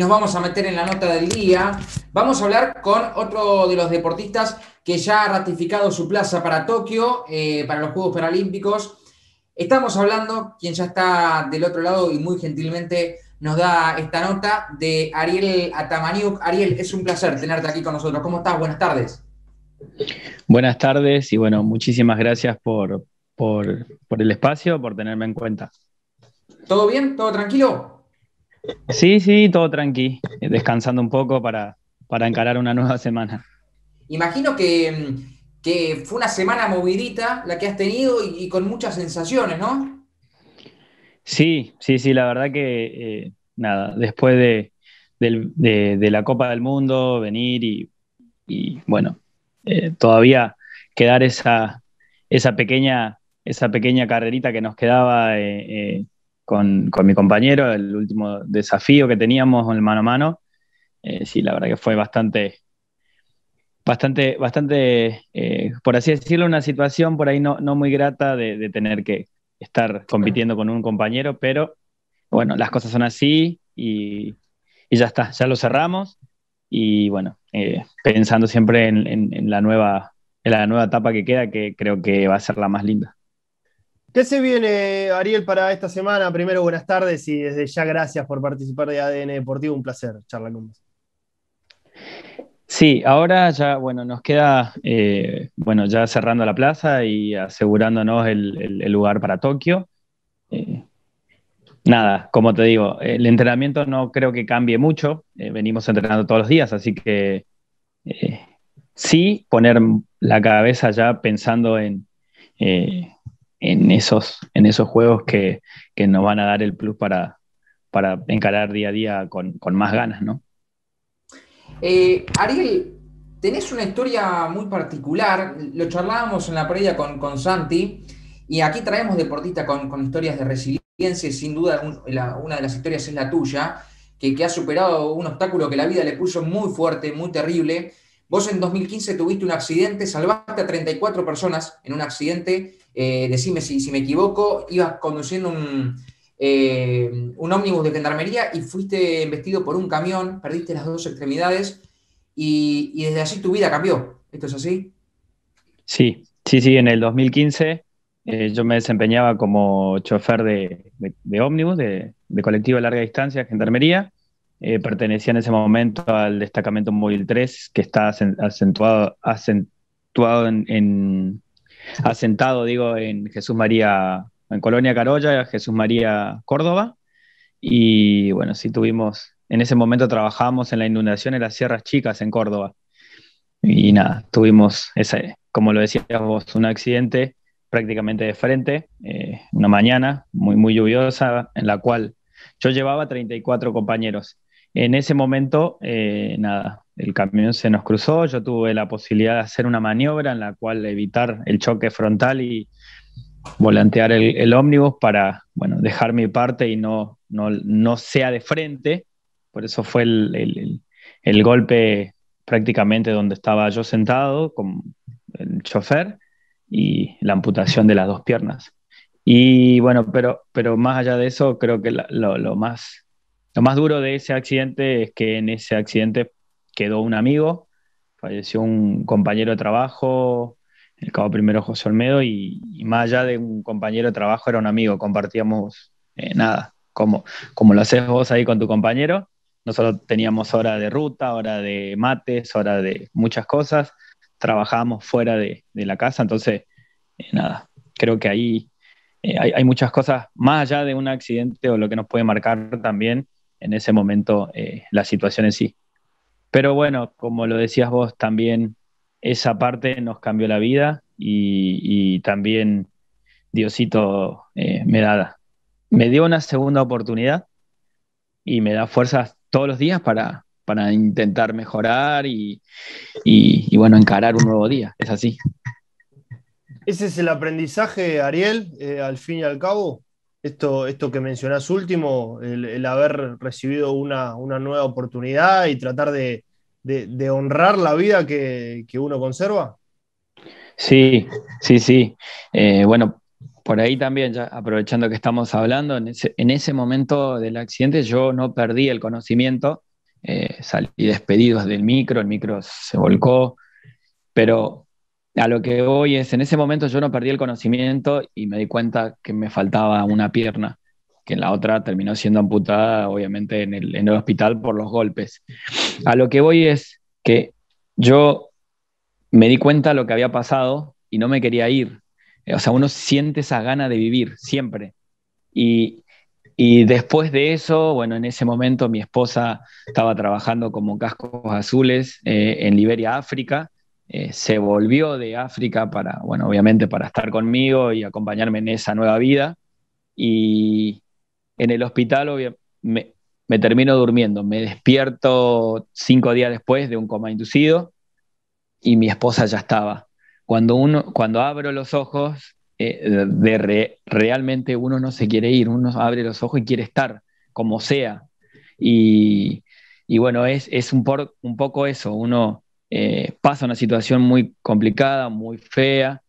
Nos vamos a meter en la nota del día. Vamos a hablar con otro de los deportistas que ya ha ratificado su plaza para Tokio, eh, para los Juegos Paralímpicos. Estamos hablando, quien ya está del otro lado y muy gentilmente nos da esta nota, de Ariel Atamaniuk. Ariel, es un placer tenerte aquí con nosotros. ¿Cómo estás? Buenas tardes. Buenas tardes y bueno, muchísimas gracias por, por el espacio, por tenerme en cuenta. ¿Todo bien? ¿Todo tranquilo? Sí, sí, todo tranqui, eh, descansando un poco para, para encarar una nueva semana. Imagino que, mm, fue una semana movidita la que has tenido y, con muchas sensaciones, ¿no? Sí, sí, sí, la verdad que eh, nada, después de, la Copa del Mundo, venir y, bueno, eh, todavía quedar esa, esa, pequeña, esa pequeña carrerita que nos quedaba con, con, mi compañero, el último desafío que teníamos en el mano a mano. Eh, sí, la verdad que fue bastante, bastante, bastante, eh, por así decirlo, una situación por ahí no, no muy grata de, tener que estar compitiendo con un compañero, pero bueno, las cosas son así y, y ya está, ya lo cerramos y bueno, eh, pensando siempre en, la nueva, en la nueva etapa que queda, que creo que va a ser la más linda. ¿Qué se viene, Ariel, para esta semana? Primero, buenas tardes y desde ya gracias por participar de ADN Deportivo. Un placer charla con vos. Sí, ahora ya, bueno, nos queda, eh, bueno, ya cerrando la plaza y asegurándonos el, lugar para Tokio. Eh, nada, como te digo, el entrenamiento no creo que cambie mucho. Eh, venimos entrenando todos los días, así que sí, poner la cabeza ya pensando en en, esos, en esos juegos que, nos van a dar el plus para, para encarar día a día con, más ganas, ¿no? Eh, Ariel, tenés una historia muy particular, lo charlábamos en la previa con, con Santi, y aquí traemos deportistas con, historias de resiliencia, y sin duda una de las historias es la tuya, que, que, ha superado un obstáculo que la vida le puso muy fuerte, muy terrible. Vos en 2015 tuviste un accidente, salvaste a 34 personas en un accidente eh, decime si, me equivoco, ibas conduciendo un, eh, un ómnibus de gendarmería y fuiste embestido por un camión, perdiste las dos extremidades y, desde así tu vida cambió. ¿Esto es así? Sí, sí, sí, en el 2015 eh, yo me desempeñaba como chofer de, ómnibus, de, colectivo de larga distancia, gendarmería. pertenecía en ese momento al destacamento móvil 3, que está acentuado, acentuado en, asentado, digo, en Jesús María, en Colonia Carolla, Jesús María Córdoba. Y bueno, sí tuvimos, en ese momento trabajamos en la inundación en las Sierras Chicas, en Córdoba. Y nada, tuvimos, ese, como lo decías vos, un accidente prácticamente de frente, eh, una mañana muy, muy lluviosa, en la cual yo llevaba 34 compañeros en ese momento, eh, nada, el camión se nos cruzó, yo tuve la posibilidad de hacer una maniobra en la cual evitar el choque frontal y volantear el, el ómnibus para, bueno, dejar mi parte y no, no, no sea de frente. Por eso fue el, el, el, golpe prácticamente donde estaba yo sentado con el chofer y la amputación de las dos piernas. Y bueno, pero, pero más allá de eso, creo que lo, lo más lo más duro de ese accidente es que en ese accidente quedó un amigo, falleció un compañero de trabajo, el cabo primero José Olmedo, y, más allá de un compañero de trabajo era un amigo, compartíamos eh, nada, como, como lo haces vos ahí con tu compañero. Nosotros teníamos hora de ruta, hora de mates, hora de muchas cosas. Trabajábamos fuera de, la casa, entonces, eh, nada, creo que ahí eh, hay, hay, muchas cosas, más allá de un accidente o lo que nos puede marcar también, en ese momento eh, la situación en sí. Pero bueno, como lo decías vos, también esa parte nos cambió la vida y, también Diosito eh, me, da, me dio una segunda oportunidad y me da fuerzas todos los días para, para intentar mejorar y, y, bueno, encarar un nuevo día. Es así. Ese es el aprendizaje, Ariel, eh, al fin y al cabo, esto, que mencionás último, el, haber recibido una, nueva oportunidad y tratar de, honrar la vida que, uno conserva? Sí, sí, sí. Eh, bueno, por ahí también, aprovechando que estamos hablando, en ese, momento del accidente yo no perdí el conocimiento, eh, salí despedidos del micro, el micro se volcó, pero a lo que voy es, en ese momento yo no perdí el conocimiento y me di cuenta que me faltaba una pierna, que en la otra terminó siendo amputada, obviamente, en el, hospital por los golpes. A lo que voy es que yo me di cuenta de lo que había pasado y no me quería ir. O sea, uno siente esa gana de vivir siempre. Y, después de eso, bueno, en ese momento mi esposa estaba trabajando como cascos azules eh, en Liberia, África eh, se volvió de África para, bueno, obviamente para estar conmigo y acompañarme en esa nueva vida. Y en el hospital me, me termino durmiendo, me despierto cinco días después de un coma inducido y mi esposa ya estaba. Cuando, uno, cuando abro los ojos, eh, realmente uno no se quiere ir, uno abre los ojos y quiere estar, como sea. Y, bueno, es, es un, un poco eso, uno eh, pasa una situación muy complicada, muy fea,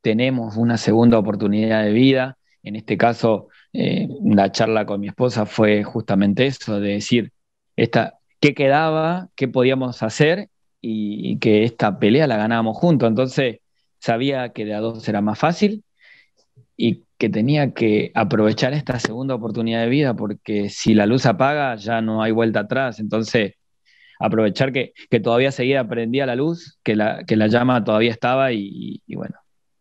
tenemos una segunda oportunidad de vida. En este caso, eh, la charla con mi esposa fue justamente eso, de decir esta, qué quedaba, qué podíamos hacer y, y que esta pelea la ganábamos juntos. Entonces, sabía que de a dos era más fácil y que tenía que aprovechar esta segunda oportunidad de vida porque si la luz apaga ya no hay vuelta atrás. Entonces, aprovechar que, todavía seguía prendida la luz, que la, la llama todavía estaba y, bueno.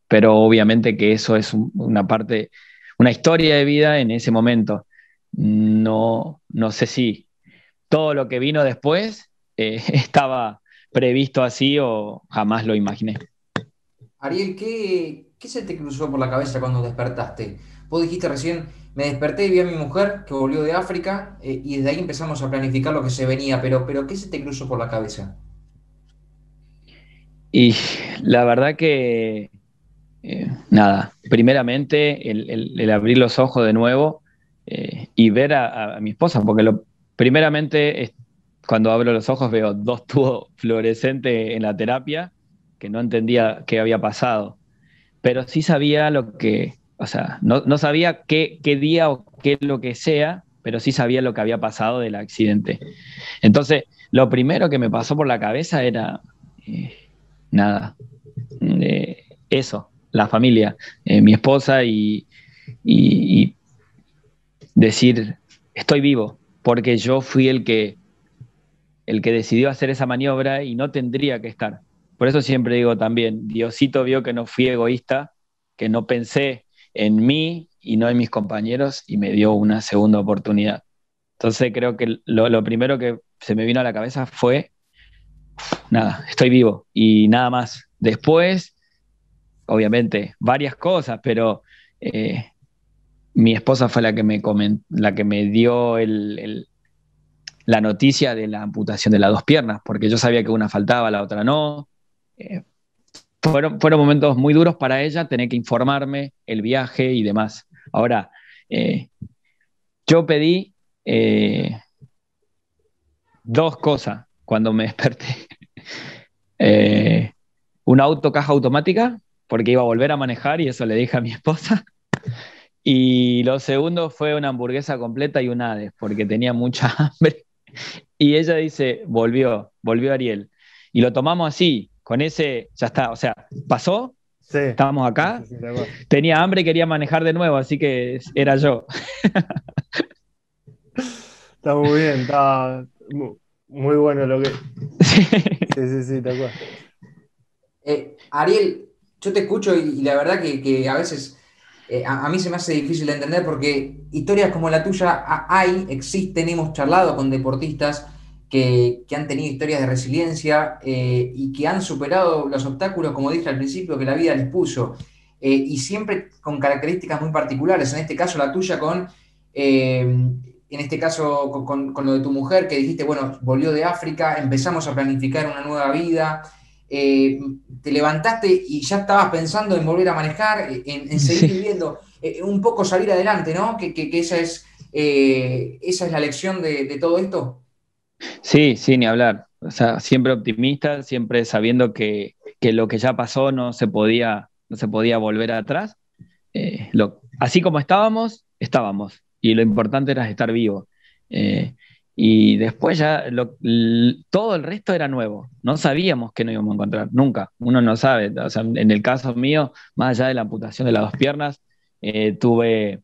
Pero obviamente que eso es una parte, una historia de vida en ese momento. No, no sé si todo lo que vino después eh, estaba previsto así o jamás lo imaginé. Ariel, ¿qué, ¿qué se te cruzó por la cabeza cuando despertaste? Vos dijiste recién, me desperté y vi a mi mujer que volvió de África eh, y desde ahí empezamos a planificar lo que se venía, pero, pero ¿qué se te cruzó por la cabeza? Y la verdad que, eh, nada, primeramente el, abrir los ojos de nuevo eh, y ver a, mi esposa, porque lo, primeramente cuando abro los ojos veo dos tubos fluorescentes en la terapia que no entendía qué había pasado, pero sí sabía lo que, o sea, no, sabía qué, día o qué lo que sea, pero sí sabía lo que había pasado del accidente. Entonces, lo primero que me pasó por la cabeza era, eh, nada, eh, eso, la familia, eh, mi esposa y, decir, estoy vivo, porque yo fui el que, el que decidió hacer esa maniobra y no tendría que estar. Por eso siempre digo también, Diosito vio que no fui egoísta, que no pensé en mí y no en mis compañeros y me dio una segunda oportunidad. Entonces creo que lo, primero que se me vino a la cabeza fue, nada, estoy vivo y nada más. Después, obviamente, varias cosas, pero eh, mi esposa fue la que me, la que me dio el, la noticia de la amputación de las dos piernas, porque yo sabía que una faltaba, la otra no. Eh, fueron, momentos muy duros para ella, tener que informarme, el viaje y demás. Ahora, eh, yo pedí eh, dos cosas cuando me desperté. Eh, una autocaja automática, porque iba a volver a manejar y eso le dije a mi esposa. Y lo segundo fue una hamburguesa completa y un Hades, porque tenía mucha hambre. Y ella dice, volvió, volvió Ariel. Y lo tomamos así, con ese ya está, o sea, pasó, estábamos acá, tenía hambre y quería manejar de nuevo, así que era yo. está muy bien, está muy bueno lo que... Sí, sí, sí, eh, Ariel, yo te escucho y, la verdad que, a veces... Eh, a, mí se me hace difícil entender porque historias como la tuya hay, existen, hemos charlado con deportistas, que, han tenido historias de resiliencia eh, y que han superado los obstáculos, como dije al principio, que la vida les puso, eh, y siempre con características muy particulares, en este caso la tuya con, eh, en este caso con, lo de tu mujer, que dijiste, bueno, volvió de África, empezamos a planificar una nueva vida. te levantaste y ya estabas pensando en volver a manejar, en, seguir viviendo, un poco salir adelante, ¿no? Que, esa, es, esa es la lección de todo esto. Sí, sí, ni hablar. siempre optimista, siempre sabiendo que, lo que ya pasó no se podía, no se podía volver atrás. Eh, así como estábamos, estábamos. Y lo importante era estar vivo. Eh, y después ya todo el resto era nuevo. No sabíamos que no íbamos a encontrar, nunca. Uno no sabe. en el caso mío, más allá de la amputación de las dos piernas, eh, tuve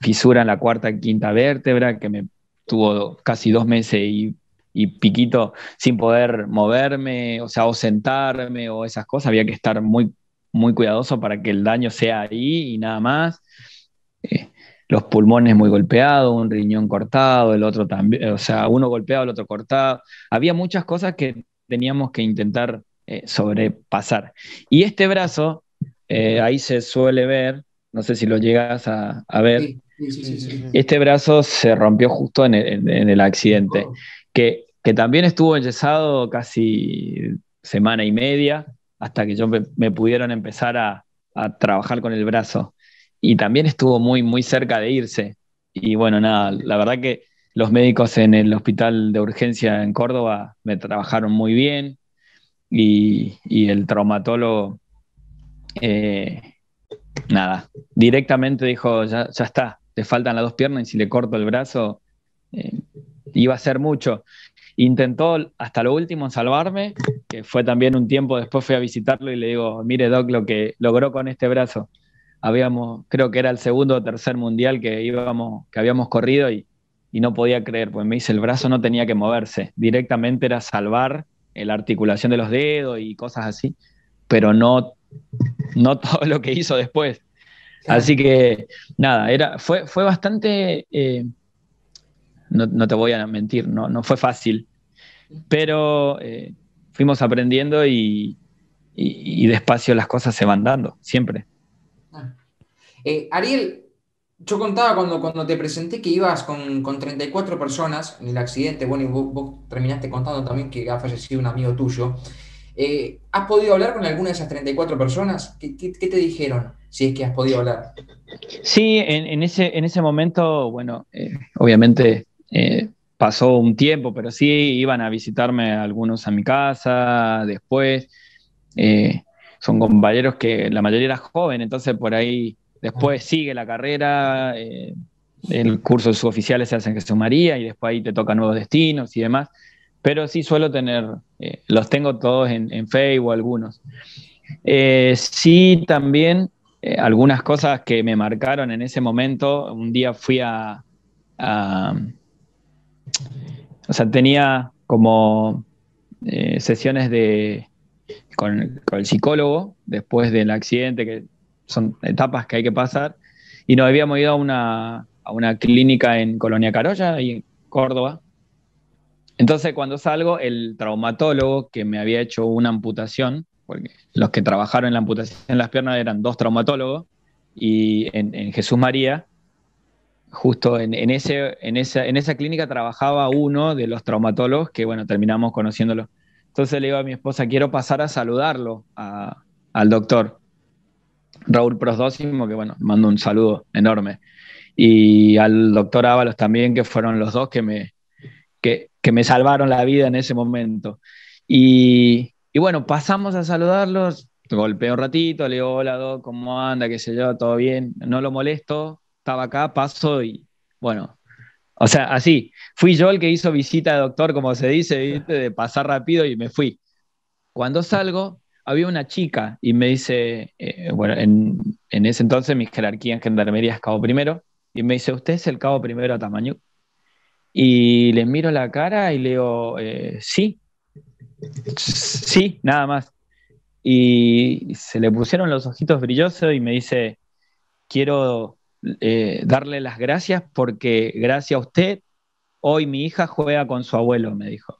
fisura en la cuarta y quinta vértebra que me estuvo casi dos meses y, piquito sin poder moverme, o sea, o sentarme o esas cosas, había que estar muy, muy cuidadoso para que el daño sea ahí y nada más. Eh, los pulmones muy golpeados, un riñón cortado, el otro también, o sea, uno golpeado, el otro cortado. Había muchas cosas que teníamos que intentar eh, sobrepasar. Y este brazo, eh, ahí se suele ver, no sé si lo llegas a, ver, este brazo se rompió justo en el, accidente, oh. que, también estuvo enyesado casi semana y media hasta que yo me, pudieron empezar a, trabajar con el brazo. Y también estuvo muy, muy cerca de irse. Y bueno, nada, la verdad que los médicos en el hospital de urgencia en Córdoba me trabajaron muy bien y, el traumatólogo, eh, nada, directamente dijo, ya, ya está, le faltan las dos piernas y si le corto el brazo, eh, iba a ser mucho. Intentó hasta lo último salvarme, que fue también un tiempo después fui a visitarlo y le digo, mire Doc lo que logró con este brazo. Habíamos, creo que era el segundo o tercer mundial que íbamos, que habíamos corrido y, y no podía creer, pues me dice, el brazo no tenía que moverse, directamente era salvar la articulación de los dedos y cosas así, pero no, no todo lo que hizo después. Así que nada, era, fue, fue bastante, eh, no, te voy a mentir, no, fue fácil, pero eh, fuimos aprendiendo y, despacio las cosas se van dando, siempre. Ah. Eh, Ariel, yo contaba cuando, cuando te presenté que ibas con, con 34 personas en el accidente, bueno, y vos terminaste contando también que ha fallecido un amigo tuyo. Eh, ¿Has podido hablar con alguna de esas 34 personas? ¿Qué, te dijeron? Si es que has podido hablar. Sí, en, ese, momento, bueno, eh, obviamente eh, pasó un tiempo, pero sí iban a visitarme algunos a mi casa después. son compañeros que la mayoría era joven, entonces por ahí después sigue la carrera, el curso de suboficiales se hace en Jesús María y después ahí te toca nuevos destinos y demás pero sí suelo tener, eh, los tengo todos en, Facebook, algunos. Eh, sí, también eh, algunas cosas que me marcaron en ese momento. Un día fui a, o sea, tenía como sesiones de, con, el psicólogo después del accidente, que son etapas que hay que pasar, y nos habíamos ido a una, a una clínica en Colonia Carolla, y en Córdoba, entonces cuando salgo, el traumatólogo que me había hecho una amputación, porque los que trabajaron en la amputación en las piernas eran dos traumatólogos, y en, Jesús María, justo en, esa, clínica trabajaba uno de los traumatólogos que, bueno, terminamos conociéndolo. Entonces le digo a mi esposa, quiero pasar a saludarlo al doctor Raúl Prosdósimo, que bueno, mando un saludo enorme. Y al doctor Ábalos también, que fueron los dos que me, que que me salvaron la vida en ese momento. Y, bueno, pasamos a saludarlos, golpeé un ratito, le digo, hola, ¿cómo anda? ¿Qué se yo? ¿Todo bien? No lo molesto, estaba acá, paso y bueno, o sea, así, fui yo el que hizo visita de doctor, como se dice, de pasar rápido y me fui. Cuando salgo, había una chica y me dice, eh, bueno, en, ese entonces mi jerarquía en gendarmería es cabo primero, y me dice, ¿usted es el cabo primero a tamaño y le miro la cara y le digo, eh, sí, sí, nada más. Y se le pusieron los ojitos brillosos y me dice, quiero eh, darle las gracias porque gracias a usted, hoy mi hija juega con su abuelo, me dijo.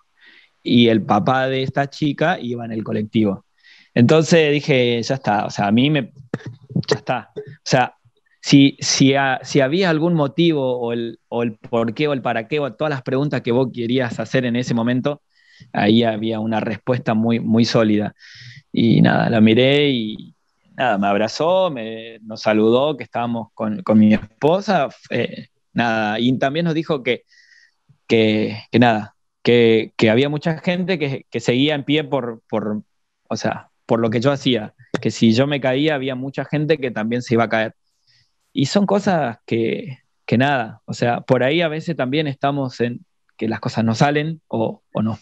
Y el papá de esta chica iba en el colectivo. Entonces dije, ya está, o sea, a mí me, ya está. O sea, si, si, había algún motivo o el, o por qué o el para qué o todas las preguntas que vos querías hacer en ese momento, ahí había una respuesta muy, muy sólida. Y nada, la miré y nada, me abrazó, me, nos saludó, que estábamos con, mi esposa, eh, nada, y también nos dijo que, que, nada, que, había mucha gente que, seguía en pie por, o sea, por lo que yo hacía, que si yo me caía había mucha gente que también se iba a caer. Y son cosas que, nada, o sea, por ahí a veces también estamos en que las cosas no salen o, no,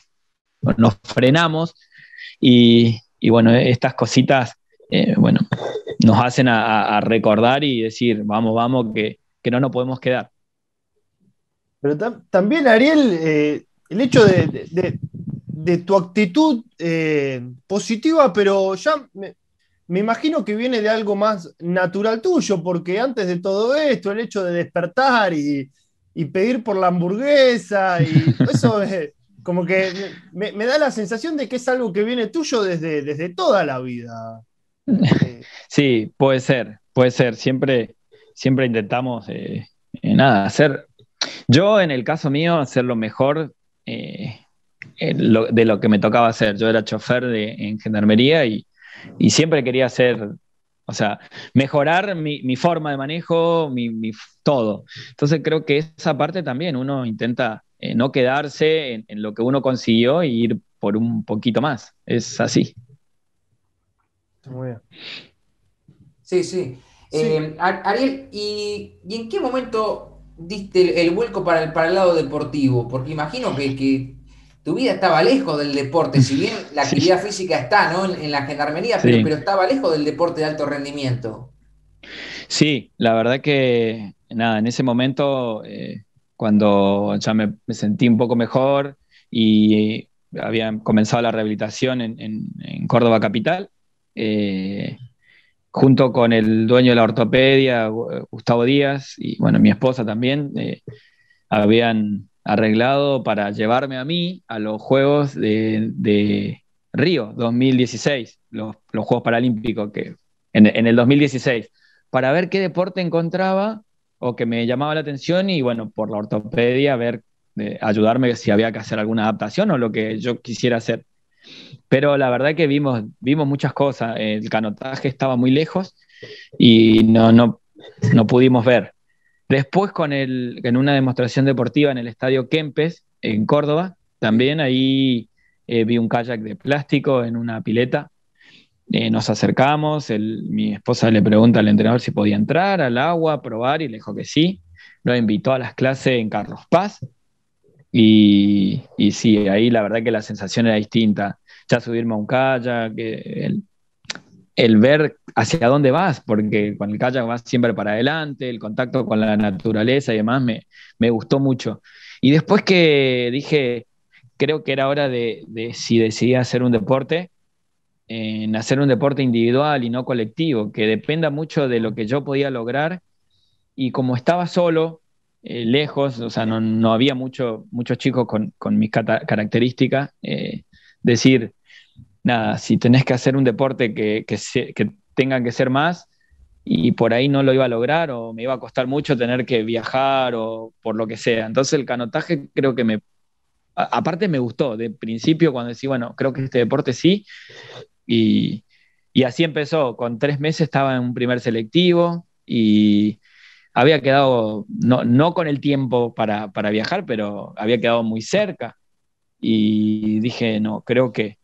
nos frenamos y, bueno, estas cositas, eh, bueno, nos hacen a, recordar y decir, vamos, vamos, que, no nos podemos quedar. Pero también, Ariel, eh, el hecho de, tu actitud eh, positiva, pero ya me imagino que viene de algo más natural tuyo, porque antes de todo esto, el hecho de despertar y, pedir por la hamburguesa, y eso es, como que me, da la sensación de que es algo que viene tuyo desde, desde toda la vida. Sí, puede ser, puede ser. Siempre, siempre intentamos, eh, eh, nada, hacer, yo en el caso mío, hacer lo mejor. Eh, de lo que me tocaba hacer. Yo era chofer de, en gendarmería y, y siempre quería hacer, o sea, mejorar mi, forma de manejo, mi, todo. Entonces creo que esa parte también uno intenta eh, no quedarse en, lo que uno consiguió e ir por un poquito más. Es así. Muy bien. Sí, sí. Eh, Ariel, ¿y, en qué momento diste el, vuelco para el, para lado deportivo? Porque imagino que, que tu vida estaba lejos del deporte, si bien la actividad física está ¿no? en, la gendarmería, pero, estaba lejos del deporte de alto rendimiento. Sí, la verdad que nada, en ese momento, eh, cuando ya me, sentí un poco mejor y había comenzado la rehabilitación en, Córdoba Capital, eh, junto con el dueño de la ortopedia, Gustavo Díaz, y bueno, mi esposa también, eh, habían arreglado para llevarme a mí a los Juegos de, Río 2016, los, los, Juegos Paralímpicos que, en, el 2016, para ver qué deporte encontraba o que me llamaba la atención y bueno, por la ortopedia, ver, eh, ayudarme si había que hacer alguna adaptación o lo que yo quisiera hacer. Pero la verdad que vimos, vimos muchas cosas, el canotaje estaba muy lejos y no, no pudimos ver. Después, con en una demostración deportiva en el Estadio Kempes, en Córdoba, también ahí eh, vi un kayak de plástico en una pileta. Eh, nos acercamos, mi esposa le pregunta al entrenador si podía entrar al agua, probar, y le dijo que sí. Lo invitó a las clases en Carlos Paz. Y, sí, ahí la verdad que la sensación era distinta. Ya subirme a un kayak, eh, el ver hacia dónde vas, porque con el kayak vas siempre para adelante, el contacto con la naturaleza y demás me, gustó mucho. Y después que dije, creo que era hora de, si decidía hacer un deporte, en hacer un deporte individual y no colectivo, que dependa mucho de lo que yo podía lograr. Y como estaba solo, eh, lejos, o sea, no, había mucho, muchos chicos con, con mis características, eh, decir, nada, si tenés que hacer un deporte que, que, que tenga que ser más y por ahí no lo iba a lograr o me iba a costar mucho tener que viajar o por lo que sea. Entonces el canotaje creo que me... aparte me gustó de principio cuando decía, bueno, creo que este deporte sí. Y, así empezó. Con tres meses estaba en un primer selectivo y había quedado, no, con el tiempo para viajar, pero había quedado muy cerca. Y dije, no, creo que,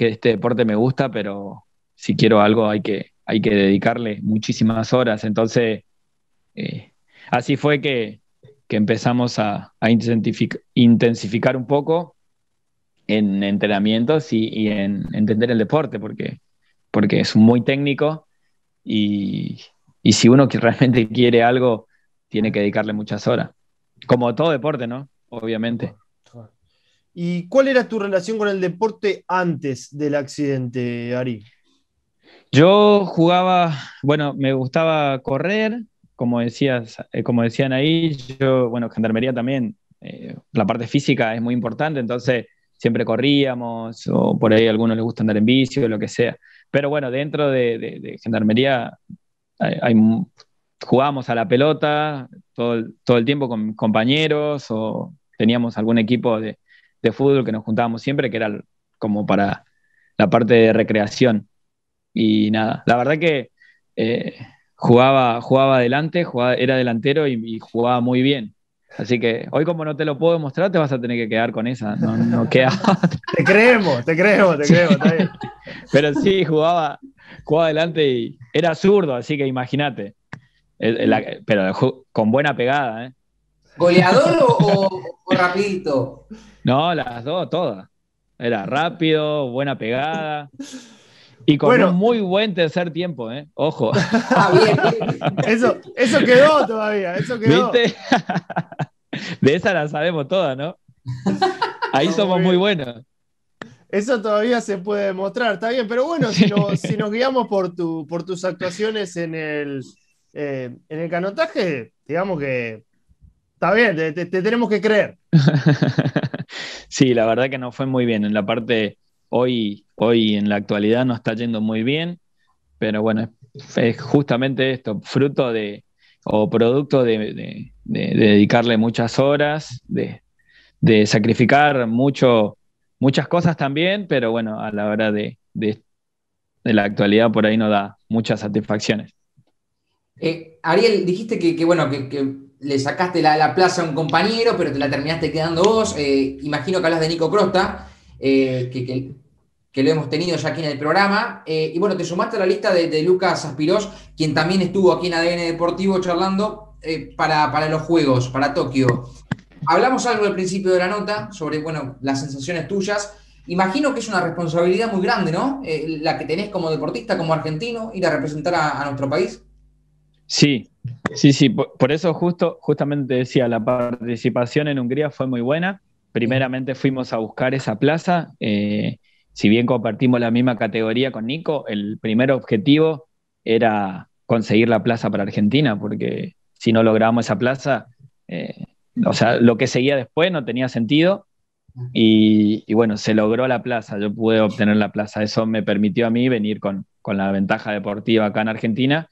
que este deporte me gusta, pero si quiero algo hay que, hay que dedicarle muchísimas horas. Entonces, eh, así fue que, que empezamos a, intensificar un poco en entrenamientos y, y, en entender el deporte, porque, porque es muy técnico y, y si uno realmente quiere algo, tiene que dedicarle muchas horas. Como todo deporte, ¿no? Obviamente. ¿Y cuál era tu relación con el deporte antes del accidente, Ari? Yo jugaba, bueno, me gustaba correr, como decías, eh, como decían ahí, yo, bueno, gendarmería también, eh, la parte física es muy importante, entonces siempre corríamos, o por ahí a algunos les gusta andar en bici o lo que sea. Pero bueno, dentro de, gendarmería jugábamos a la pelota todo, todo el tiempo con compañeros o teníamos algún equipo de, de fútbol que nos juntábamos siempre, que era como para la parte de recreación. Y nada, la verdad que eh, jugaba, jugaba adelante, era delantero y, jugaba muy bien. Así que hoy como no te lo puedo mostrar, te vas a tener que quedar con esa. No, te creemos, te creemos, te creemos. Pero sí, jugaba, jugaba adelante y era zurdo, así que imagínate. Eh, eh, pero con buena pegada, ¿eh? ¿Goleador o, rapidito? No, las dos, todas. Era rápido, buena pegada. Y con un muy buen tercer tiempo, ¿eh? Ojo. Ah, eso, quedó todavía, eso quedó. De esa la sabemos todas, ¿no? Ahí somos muy, buenos. Eso todavía se puede demostrar, está bien, pero bueno, si nos, guiamos por, tu, por tus actuaciones en el, eh, en el canotaje, digamos que Está bien, te, tenemos que creer. sí, la verdad que no fue muy bien. En la parte hoy, hoy en la actualidad no está yendo muy bien, pero bueno, es justamente esto, fruto de o producto de, dedicarle muchas horas, de, sacrificar mucho, muchas cosas también, pero bueno, a la hora de, la actualidad por ahí no da muchas satisfacciones. Eh, Ariel, dijiste que, bueno, que le sacaste la, plaza a un compañero, pero te la terminaste quedando vos. Eh, imagino que hablas de Nico Crosta, eh, que, lo hemos tenido ya aquí en el programa. Eh, y bueno, te sumaste a la lista de, Lucas Aspirós, quien también estuvo aquí en ADN Deportivo charlando para, los Juegos, para Tokio. Hablamos algo al principio de la nota sobre bueno, las sensaciones tuyas. Imagino que es una responsabilidad muy grande, ¿no? la que tenés como deportista, como argentino, ir a representar a nuestro país. Sí, Sí, sí, por, eso justo, justamente decía, la participación en Hungría fue muy buena. Primeramente fuimos a buscar esa plaza. Eh, si bien compartimos la misma categoría con Nico, el primer objetivo era conseguir la plaza para Argentina, porque si no logramos esa plaza, eh, o sea, lo que seguía después no tenía sentido. Y, bueno, se logró la plaza, yo pude obtener la plaza. Eso me permitió a mí venir con, con la ventaja deportiva acá en Argentina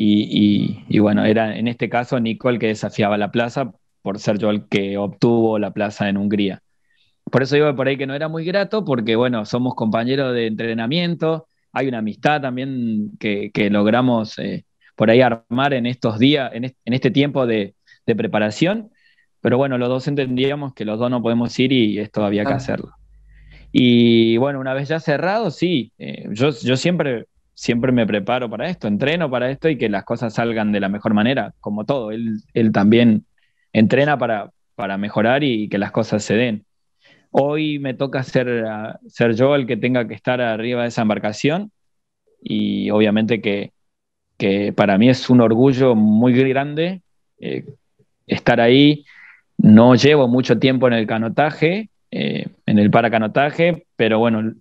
y, bueno, era en este caso Nico el que desafiaba la plaza por ser yo el que obtuvo la plaza en Hungría. Por eso digo por ahí que no era muy grato, porque bueno, somos compañeros de entrenamiento, hay una amistad también que, logramos eh, por ahí armar en estos días, en, este, tiempo de, preparación, pero bueno, los dos entendíamos que los dos no podemos ir y esto había que ah. hacerlo. Y bueno, una vez ya cerrado, sí, eh, yo siempre siempre me preparo para esto, entreno para esto y que las cosas salgan de la mejor manera, como todo. Él, también entrena para, para mejorar y, que las cosas se den. Hoy me toca ser, ser yo el que tenga que estar arriba de esa embarcación y obviamente que, para mí es un orgullo muy grande eh, estar ahí. No llevo mucho tiempo en el canotaje, eh, en el paracanotaje, pero bueno,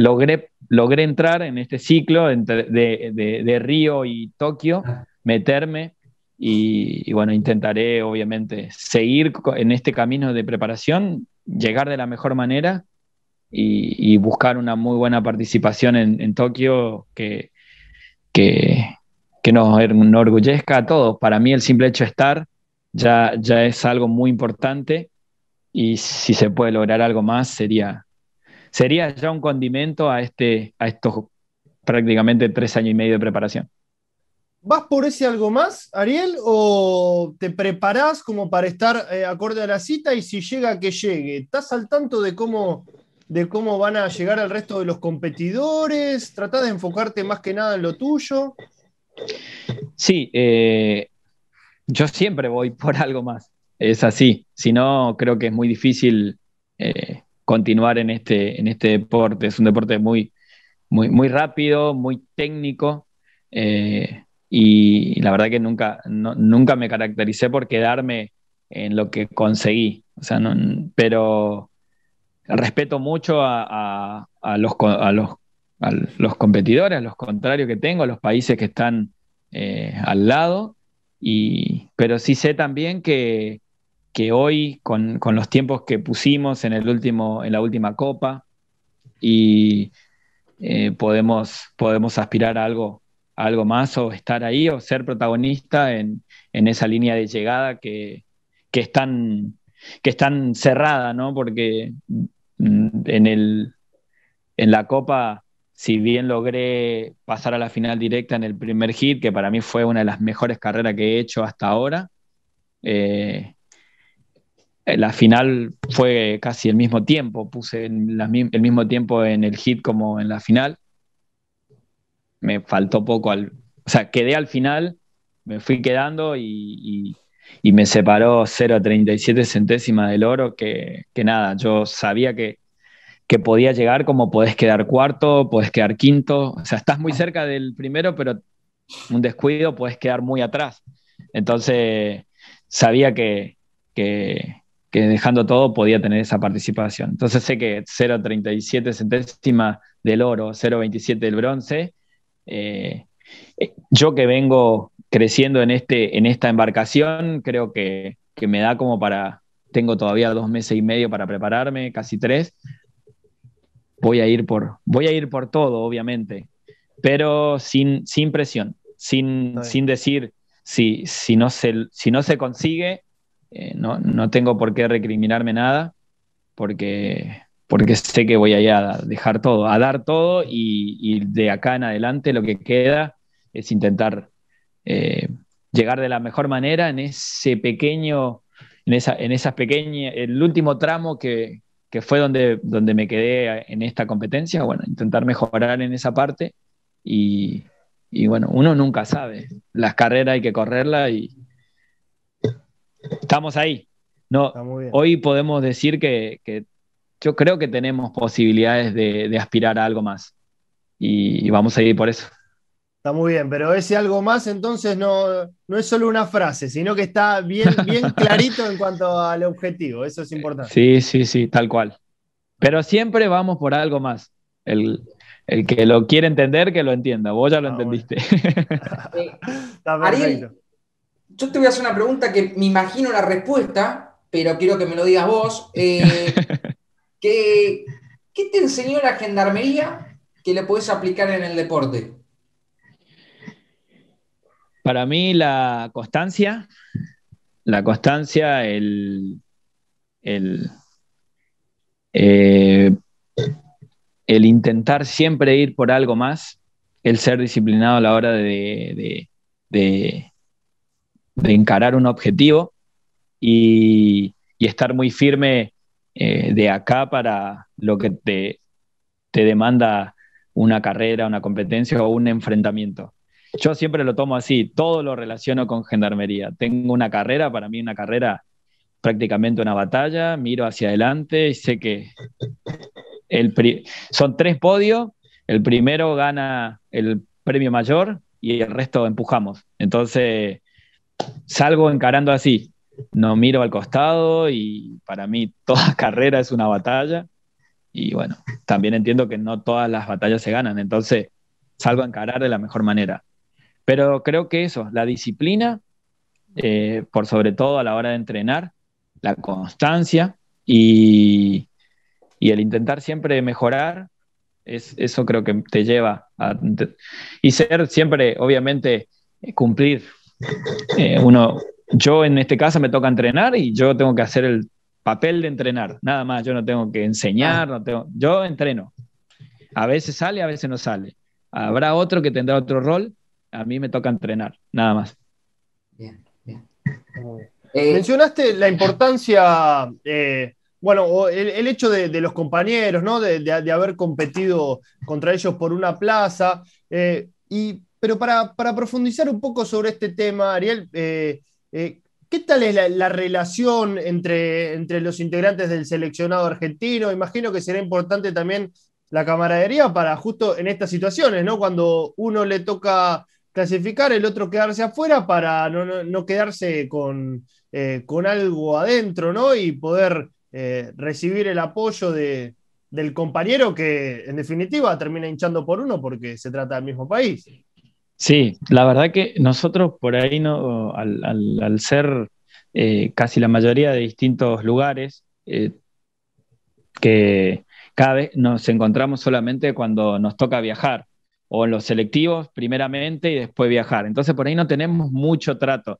logré, logré entrar en este ciclo de, de, Río y Tokio, ah. meterme y, bueno, intentaré obviamente seguir en este camino de preparación, llegar de la mejor manera y, buscar una muy buena participación en, Tokio que, que, que nos enorgullezca a todos. Para mí el simple hecho de estar ya, ya es algo muy importante y si se puede lograr algo más sería, sería ya un condimento a, este, a estos prácticamente tres años y medio de preparación. ¿Vas por ese algo más, Ariel? ¿O te preparás como para estar eh, acorde a la cita y si llega que llegue? ¿Estás al tanto de cómo, de cómo van a llegar al resto de los competidores? ¿Tratás de enfocarte más que nada en lo tuyo? Sí, eh, yo siempre voy por algo más. Es así. Si no, creo que es muy difícil eh, continuar en este, en este deporte. Es un deporte muy, muy, muy rápido, muy técnico. Eh, y, la verdad que nunca, nunca me caractericé por quedarme en lo que conseguí. O no, pero respeto mucho a, los, los, competidores, a los contrarios que tengo, a los países que están eh, al lado. pero sí sé también que, que hoy, con, los tiempos que pusimos en, el último, en la última copa, y eh, podemos, podemos aspirar a algo, algo más o estar ahí o ser protagonista en, esa línea de llegada que, que, es tan, que están cerrada, ¿no? Porque mm, en, el, en la copa si bien logré pasar a la final directa en el primer hit, que para mí fue una de las mejores carreras que he hecho hasta ahora, eh, eh, la final fue casi el mismo tiempo, puse el mismo tiempo en el hit como en la final. Me faltó poco al... O sea, quedé al final, me fui quedando y, y, me separó 0,37 centésima del oro, que, que nada, yo sabía que, que podía llegar como podés quedar cuarto, podés quedar quinto, o sea, estás muy cerca del primero, pero un descuido podés quedar muy atrás. Entonces, sabía que, que, que dejando todo podía tener esa participación. Entonces sé que 0,37 centésima del oro, 0,27 del bronce. Eh, eh, yo que vengo creciendo en, este, en esta embarcación, creo que, me da como para, tengo todavía dos meses y medio para prepararme, casi tres. Voy a ir por, voy a ir por todo, obviamente, pero sin, sin presión, sin, sin decir si, si, no se, si no se consigue, eh, no, tengo por qué recriminarme nada, porque, porque sé que voy allá a dejar todo, a dar todo y, y de acá en adelante lo que queda es intentar eh, llegar de la mejor manera en ese pequeño, en, esa, en esas pequeñas, el último tramo que, fue donde, donde me quedé en esta competencia, bueno, intentar mejorar en esa parte y, y bueno, uno nunca sabe. Las carreras hay que correrlas y, Estamos ahí. No, hoy podemos decir que, yo creo que tenemos posibilidades de, aspirar a algo más. Y, vamos a ir por eso. Está muy bien, pero ese algo más entonces no, es solo una frase, sino que está bien, bien clarito en cuanto al objetivo. Eso es importante. Sí, sí, sí, tal cual. Pero siempre vamos por algo más. El, que lo quiere entender, que lo entienda. Vos ya lo ah, entendiste. Está perfecto yo te voy a hacer una pregunta que me imagino la respuesta, pero quiero que me lo digas vos. Eh, ¿qué, te enseñó la gendarmería que le podés aplicar en el deporte? Para mí la constancia, la constancia, el, el, eh, intentar siempre ir por algo más, el ser disciplinado a la hora de, de, de encarar un objetivo y, estar muy firme eh, de acá para lo que te, te demanda una carrera, una competencia o un enfrentamiento. Yo siempre lo tomo así, todo lo relaciono con gendarmería. Tengo una carrera, para mí una carrera prácticamente una batalla, miro hacia adelante y sé que el son tres podios, el primero gana el premio mayor y el resto empujamos. Entonces, salgo encarando así, no miro al costado y para mí toda carrera es una batalla y bueno, también entiendo que no todas las batallas se ganan, entonces salgo a encarar de la mejor manera. Pero creo que eso, la disciplina, eh, por sobre todo a la hora de entrenar, la constancia y, y el intentar siempre mejorar, es, eso creo que te lleva a... Y ser siempre, obviamente, eh, cumplir eh, uno, yo en este caso me toca entrenar y yo tengo que hacer el papel de entrenar, nada más, yo no tengo que enseñar, ah. no tengo, yo entreno. A veces sale, a veces no sale. Habrá otro que tendrá otro rol, a mí me toca entrenar, nada más. Eh, eh, mencionaste la importancia, bueno, el, hecho de, los compañeros, ¿no? De, haber competido contra ellos por una plaza. y pero para, profundizar un poco sobre este tema, Ariel, eh, eh, ¿qué tal es la, relación entre, los integrantes del seleccionado argentino? Imagino que será importante también la camaradería para justo en estas situaciones, Cuando uno le toca clasificar, el otro quedarse afuera para no, quedarse eh, con, algo adentro, Y poder recibir el apoyo del compañero que en definitiva termina hinchando por uno porque se trata del mismo país. Sí, la verdad que nosotros por ahí, no, al, ser eh, casi la mayoría de distintos lugares, eh, que cada vez nos encontramos solamente cuando nos toca viajar, o en los selectivos primeramente y después viajar. Entonces por ahí no tenemos mucho trato.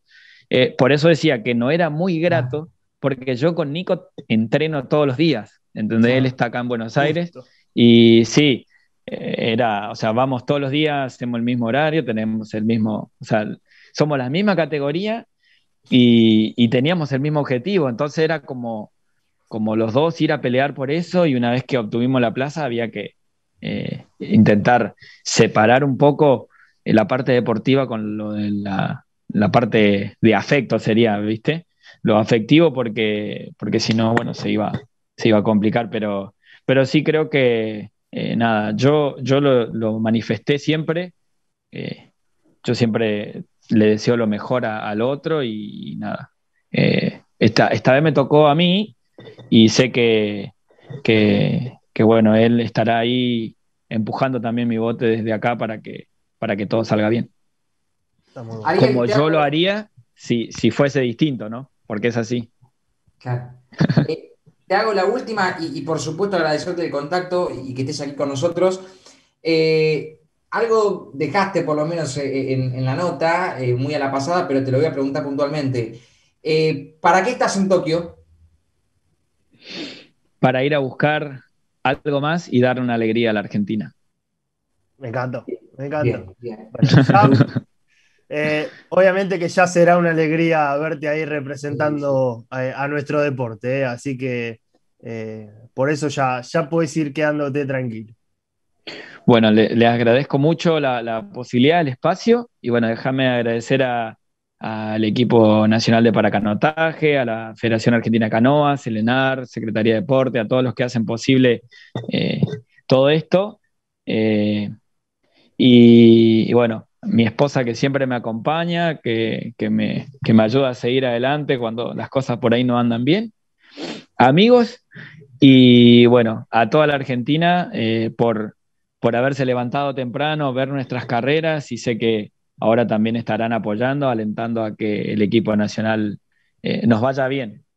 Eh, por eso decía que no era muy grato, porque yo con Nico entreno todos los días, ¿entendés? Él ah, está acá en Buenos Aires y sí, era, o sea, vamos todos los días, hacemos el mismo horario, tenemos el mismo, o sea, somos la misma categoría y, teníamos el mismo objetivo, entonces era como, como los dos ir a pelear por eso y una vez que obtuvimos la plaza había que eh, intentar separar un poco eh, la parte deportiva con lo de la, la parte de afecto sería, ¿viste? Lo afectivo porque, porque si no, bueno, se iba, se iba a complicar, pero, pero sí creo que eh, nada, yo, yo lo, manifesté siempre. Eh, yo siempre le deseo lo mejor al otro y, nada. Eh, esta, esta, vez me tocó a mí y sé que, que, bueno, él estará ahí empujando también mi bote desde acá para que, para que todo salga bien. Como yo lo haría si, si fuese distinto, ¿no? Porque es así. Claro. te hago la última y, por supuesto agradecerte el contacto y que estés aquí con nosotros. Eh, algo dejaste por lo menos eh, eh, en, la nota, muy a la pasada, pero te lo voy a preguntar puntualmente. ¿Para qué estás en Tokio? Para ir a buscar algo más y dar una alegría a la Argentina. Me encanta, me encanta. Eh, obviamente que ya será una alegría verte ahí representando a, nuestro deporte, eh, así que eh, por eso ya, ya puedes ir quedándote tranquilo. Bueno, le, agradezco mucho la, posibilidad, el espacio, y bueno, déjame agradecer al equipo nacional de paracanotaje, a la Federación Argentina Canoas, el ENAR, Secretaría de Deporte, a todos los que hacen posible todo esto. y, bueno, mi esposa que siempre me acompaña, que, que, me, ayuda a seguir adelante cuando las cosas por ahí no andan bien, amigos y bueno, a toda la Argentina eh, por, haberse levantado temprano, ver nuestras carreras y sé que ahora también estarán apoyando, alentando a que el equipo nacional eh, nos vaya bien,